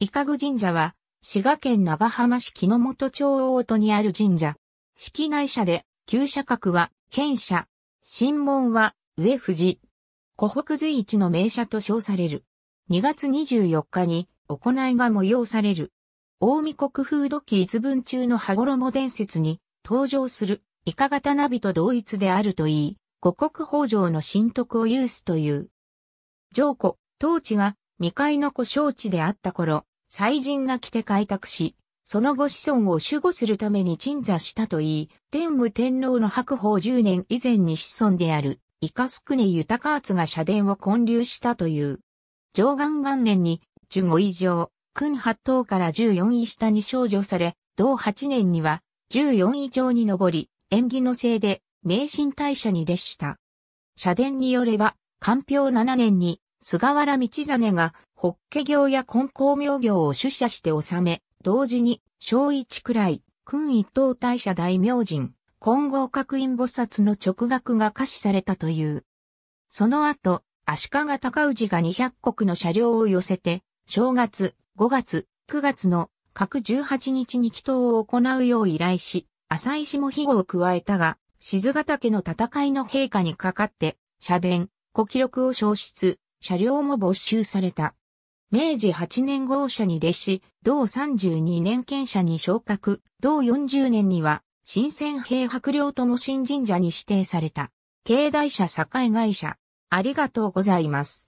伊香具神社は、滋賀県長浜市木本町大戸にある神社。式内社で、旧社格は、県社。神門は、上藤。湖北随一の名社と称される。2月24日に、行いが催される。大見国風土記一文中の羽衣伝説に、登場する、イカ型ナビと同一であるといい、五国北条の神徳を有すという。上古、当地が未開の古小地であった頃、祭人が来て開拓し、その後子孫を守護するために鎮座したといい、天武天皇の白宝10年以前に子孫である、イカスクネユタカーツが社殿を建立したという。上元元年に、15以上、君八等から14位下に少女され、同8年には、14以上に上り、縁起のせいで、名神大社に列した。社殿によれば、官票7年に、菅原道真が、法華業や根高名行を出社して治め、同時に、小一くらい、君一等大社大明神、金剛閣院菩薩の直学が可視されたという。その後、足利高氏が200国の車両を寄せて、正月、5月、9月の各18日に祈祷を行うよう依頼し、浅井氏も庇護を加えたが、静ヶ岳の戦いの陛下にかかって、社殿、古記録を消失、車両も没収された。明治8年号車に列し、同32年県車に昇格、同40年には、新鮮兵白領とも新神社に指定された。境内車栄会社。ありがとうございます。